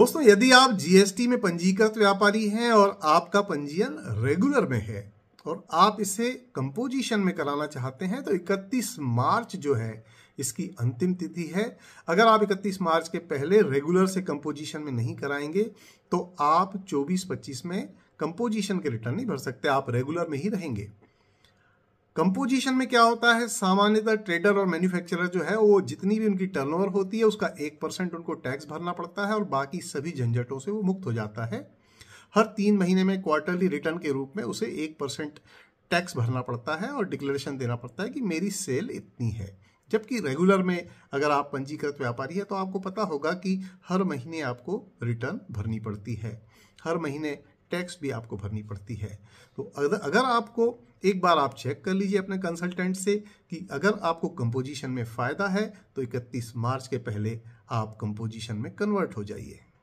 दोस्तों यदि आप जीएसटी में पंजीकृत व्यापारी हैं और आपका पंजीयन रेगुलर में है और आप इसे कंपोजिशन में कराना चाहते हैं तो 31 मार्च जो है इसकी अंतिम तिथि है अगर आप 31 मार्च के पहले रेगुलर से कंपोजिशन में नहीं कराएंगे तो आप 24-25 में कंपोजिशन के रिटर्न नहीं भर सकते आप रेगुलर में ही रहेंगे कंपोजिशन में क्या होता है सामान्यतः ट्रेडर और मैन्युफैक्चरर जो है वो जितनी भी उनकी टर्नओवर होती है उसका एक परसेंट उनको टैक्स भरना पड़ता है और बाकी सभी झंझटों से वो मुक्त हो जाता है हर तीन महीने में क्वार्टरली रिटर्न के रूप में उसे एक परसेंट टैक्स भरना पड़ता है और डिक्लेरेशन देना पड़ता है कि मेरी सेल इतनी है जबकि रेगुलर में अगर आप पंजीकृत व्यापारी है तो आपको पता होगा कि हर महीने आपको रिटर्न भरनी पड़ती है हर महीने टैक्स भी आपको भरनी पड़ती है तो अगर आपको एक बार आप चेक कर लीजिए अपने कंसल्टेंट से कि अगर आपको कंपोजिशन में फ़ायदा है तो 31 मार्च के पहले आप कंपोजिशन में कन्वर्ट हो जाइए